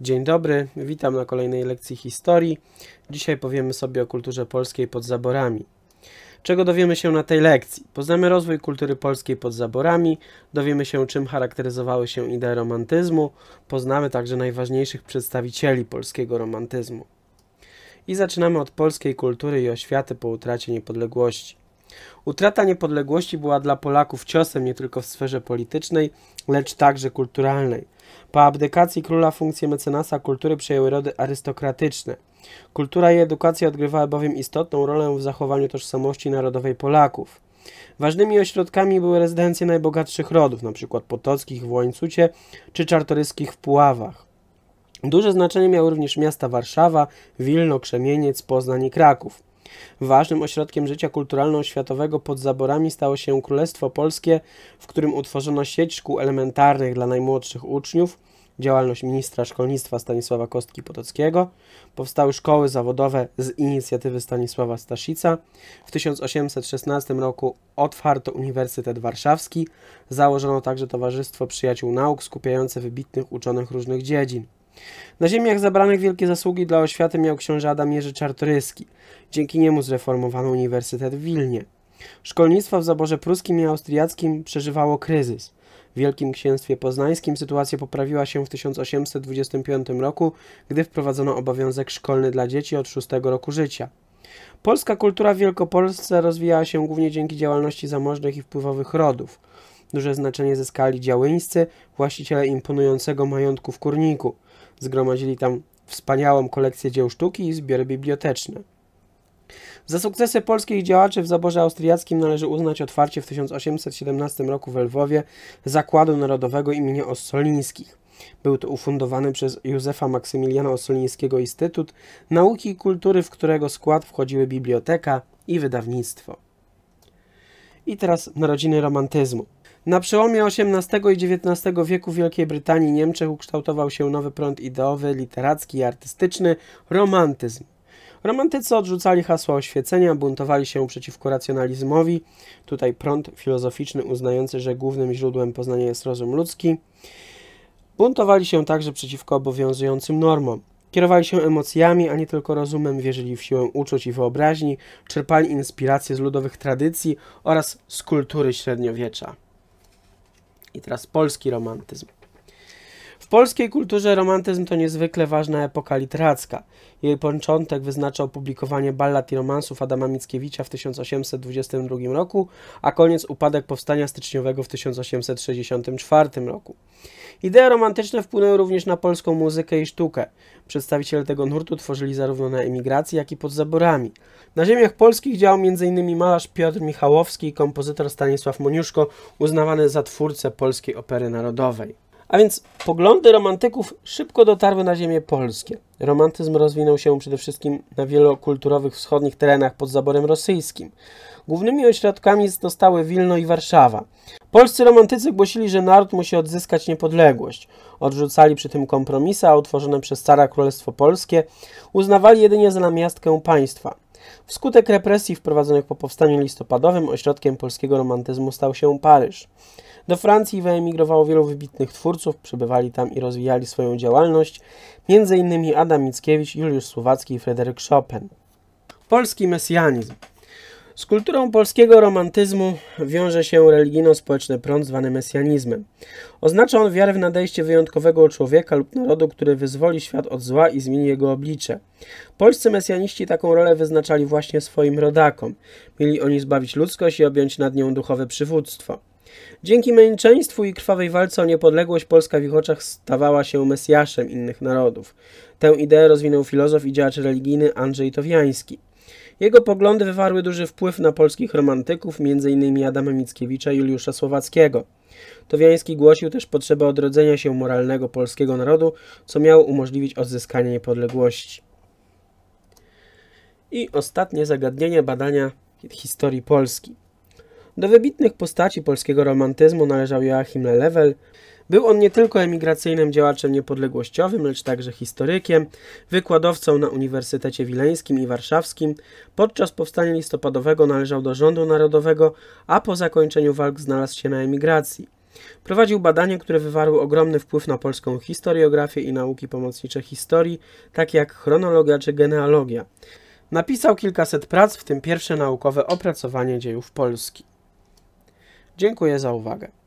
Dzień dobry, witam na kolejnej lekcji historii. Dzisiaj powiemy sobie o kulturze polskiej pod zaborami. Czego dowiemy się na tej lekcji? Poznamy rozwój kultury polskiej pod zaborami, dowiemy się czym charakteryzowały się idee romantyzmu, poznamy także najważniejszych przedstawicieli polskiego romantyzmu. I zaczynamy od polskiej kultury i oświaty po utracie niepodległości. Utrata niepodległości była dla Polaków ciosem nie tylko w sferze politycznej, lecz także kulturalnej. Po abdykacji króla funkcje mecenasa kultury przejęły rody arystokratyczne. Kultura i edukacja odgrywały bowiem istotną rolę w zachowaniu tożsamości narodowej Polaków. Ważnymi ośrodkami były rezydencje najbogatszych rodów, np. potockich w Łańcucie czy czartoryskich w Puławach. Duże znaczenie miały również miasta Warszawa, Wilno, Krzemieniec, Poznań i Kraków. Ważnym ośrodkiem życia kulturalno światowego pod zaborami stało się Królestwo Polskie, w którym utworzono sieć szkół elementarnych dla najmłodszych uczniów, działalność ministra szkolnictwa Stanisława Kostki-Potockiego, powstały szkoły zawodowe z inicjatywy Stanisława Staszica, w 1816 roku otwarto Uniwersytet Warszawski, założono także Towarzystwo Przyjaciół Nauk skupiające wybitnych uczonych różnych dziedzin. Na ziemiach zabranych wielkie zasługi dla oświaty miał książę Adam Jerzy Czartoryski. Dzięki niemu zreformowano Uniwersytet w Wilnie. Szkolnictwo w zaborze pruskim i austriackim przeżywało kryzys. W Wielkim Księstwie Poznańskim sytuacja poprawiła się w 1825 roku, gdy wprowadzono obowiązek szkolny dla dzieci od szóstego roku życia. Polska kultura w Wielkopolsce rozwijała się głównie dzięki działalności zamożnych i wpływowych rodów. Duże znaczenie zyskali działyńscy, właściciele imponującego majątku w Kurniku – Zgromadzili tam wspaniałą kolekcję dzieł sztuki i zbiory biblioteczne. Za sukcesy polskich działaczy w zaborze austriackim należy uznać otwarcie w 1817 roku w Lwowie Zakładu Narodowego im. Ossolińskich. Był to ufundowany przez Józefa Maksymiliana Ossolińskiego Instytut Nauki i Kultury, w którego skład wchodziły biblioteka i wydawnictwo. I teraz narodziny romantyzmu. Na przełomie XVIII i XIX wieku w Wielkiej Brytanii i Niemczech ukształtował się nowy prąd ideowy, literacki i artystyczny – romantyzm. Romantycy odrzucali hasła oświecenia, buntowali się przeciwko racjonalizmowi, tutaj prąd filozoficzny uznający, że głównym źródłem poznania jest rozum ludzki. Buntowali się także przeciwko obowiązującym normom. Kierowali się emocjami, a nie tylko rozumem, wierzyli w siłę uczuć i wyobraźni, czerpali inspiracje z ludowych tradycji oraz z kultury średniowiecza. I teraz polski romantyzm. W polskiej kulturze romantyzm to niezwykle ważna epoka literacka. Jej początek wyznacza opublikowanie ballad i romansów Adama Mickiewicza w 1822 roku, a koniec upadek powstania styczniowego w 1864 roku. Idee romantyczne wpłynęły również na polską muzykę i sztukę. Przedstawiciele tego nurtu tworzyli zarówno na emigracji, jak i pod zaborami. Na ziemiach polskich działał m.in. malarz Piotr Michałowski i kompozytor Stanisław Moniuszko, uznawany za twórcę polskiej opery narodowej. A więc poglądy romantyków szybko dotarły na ziemię polskie. Romantyzm rozwinął się przede wszystkim na wielokulturowych wschodnich terenach pod zaborem rosyjskim. Głównymi ośrodkami zostały Wilno i Warszawa. Polscy romantycy głosili, że naród musi odzyskać niepodległość. Odrzucali przy tym kompromisy, a utworzone przez cara Królestwo Polskie uznawali jedynie za namiastkę państwa. Wskutek represji wprowadzonych po powstaniu listopadowym ośrodkiem polskiego romantyzmu stał się Paryż. Do Francji wyemigrowało wielu wybitnych twórców, przebywali tam i rozwijali swoją działalność, m.in. Adam Mickiewicz, Juliusz Słowacki i Fryderyk Chopin. Polski mesjanizm z kulturą polskiego romantyzmu wiąże się religijno-społeczny prąd zwany mesjanizmem. Oznacza on wiarę w nadejście wyjątkowego człowieka lub narodu, który wyzwoli świat od zła i zmieni jego oblicze. Polscy mesjaniści taką rolę wyznaczali właśnie swoim rodakom. Mieli oni zbawić ludzkość i objąć nad nią duchowe przywództwo. Dzięki męczeństwu i krwawej walce o niepodległość Polska w ich oczach stawała się mesjaszem innych narodów. Tę ideę rozwinął filozof i działacz religijny Andrzej Towiański. Jego poglądy wywarły duży wpływ na polskich romantyków, m.in. Adama Mickiewicza i Juliusza Słowackiego. Towiański głosił też potrzebę odrodzenia się moralnego polskiego narodu, co miało umożliwić odzyskanie niepodległości. I ostatnie zagadnienie badania historii Polski. Do wybitnych postaci polskiego romantyzmu należał Joachim Lelewel, był on nie tylko emigracyjnym działaczem niepodległościowym, lecz także historykiem, wykładowcą na Uniwersytecie Wileńskim i Warszawskim. Podczas powstania listopadowego należał do rządu narodowego, a po zakończeniu walk znalazł się na emigracji. Prowadził badania, które wywarły ogromny wpływ na polską historiografię i nauki pomocnicze historii, takie jak chronologia czy genealogia. Napisał kilkaset prac, w tym pierwsze naukowe opracowanie dziejów Polski. Dziękuję za uwagę.